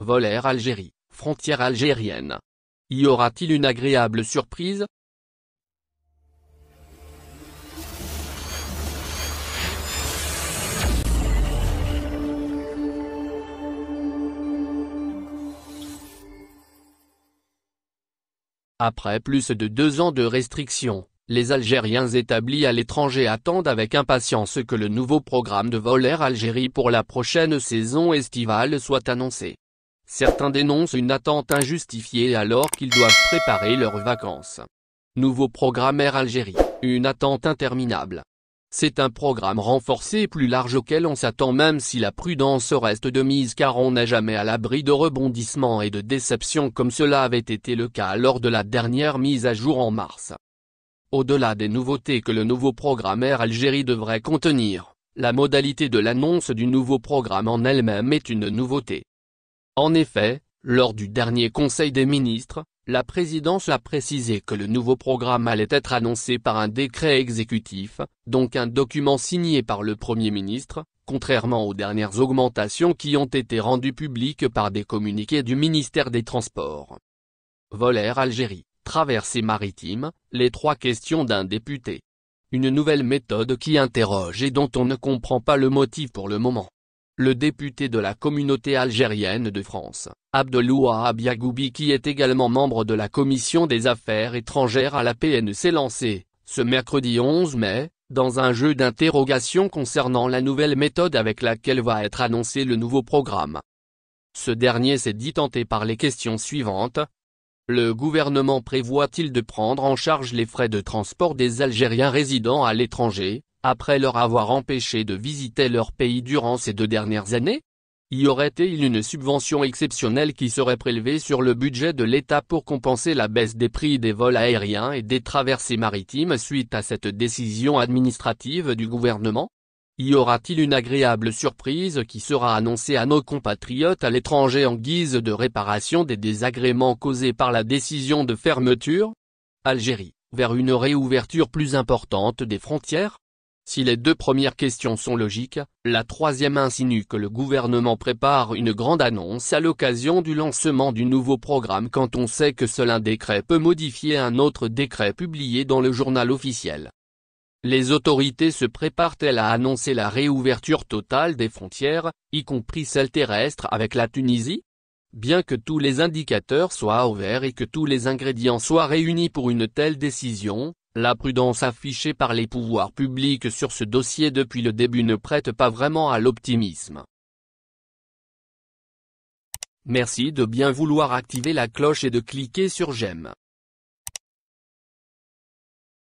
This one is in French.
Voler Algérie, frontière algérienne. Y aura-t-il une agréable surprise Après plus de deux ans de restrictions, les Algériens établis à l'étranger attendent avec impatience que le nouveau programme de Voler Algérie pour la prochaine saison estivale soit annoncé. Certains dénoncent une attente injustifiée alors qu'ils doivent préparer leurs vacances. Nouveau programme Air Algérie, une attente interminable. C'est un programme renforcé et plus large auquel on s'attend même si la prudence reste de mise car on n'est jamais à l'abri de rebondissements et de déceptions comme cela avait été le cas lors de la dernière mise à jour en mars. Au-delà des nouveautés que le nouveau programme Air Algérie devrait contenir, la modalité de l'annonce du nouveau programme en elle-même est une nouveauté. En effet, lors du dernier Conseil des ministres, la présidence a précisé que le nouveau programme allait être annoncé par un décret exécutif, donc un document signé par le Premier ministre, contrairement aux dernières augmentations qui ont été rendues publiques par des communiqués du ministère des Transports. Voler Algérie, traversée maritime, les trois questions d'un député. Une nouvelle méthode qui interroge et dont on ne comprend pas le motif pour le moment le député de la communauté algérienne de France, Abdelouahab Yagoubi qui est également membre de la commission des affaires étrangères à la s'est lancé ce mercredi 11 mai, dans un jeu d'interrogation concernant la nouvelle méthode avec laquelle va être annoncé le nouveau programme. Ce dernier s'est dit tenté par les questions suivantes. Le gouvernement prévoit-il de prendre en charge les frais de transport des Algériens résidant à l'étranger, après leur avoir empêché de visiter leur pays durant ces deux dernières années Y aurait-il une subvention exceptionnelle qui serait prélevée sur le budget de l'État pour compenser la baisse des prix des vols aériens et des traversées maritimes suite à cette décision administrative du gouvernement y aura-t-il une agréable surprise qui sera annoncée à nos compatriotes à l'étranger en guise de réparation des désagréments causés par la décision de fermeture Algérie, vers une réouverture plus importante des frontières si les deux premières questions sont logiques, la troisième insinue que le gouvernement prépare une grande annonce à l'occasion du lancement du nouveau programme quand on sait que seul un décret peut modifier un autre décret publié dans le journal officiel. Les autorités se préparent-elles à annoncer la réouverture totale des frontières, y compris celles terrestres avec la Tunisie Bien que tous les indicateurs soient ouverts et que tous les ingrédients soient réunis pour une telle décision, la prudence affichée par les pouvoirs publics sur ce dossier depuis le début ne prête pas vraiment à l'optimisme. Merci de bien vouloir activer la cloche et de cliquer sur j'aime.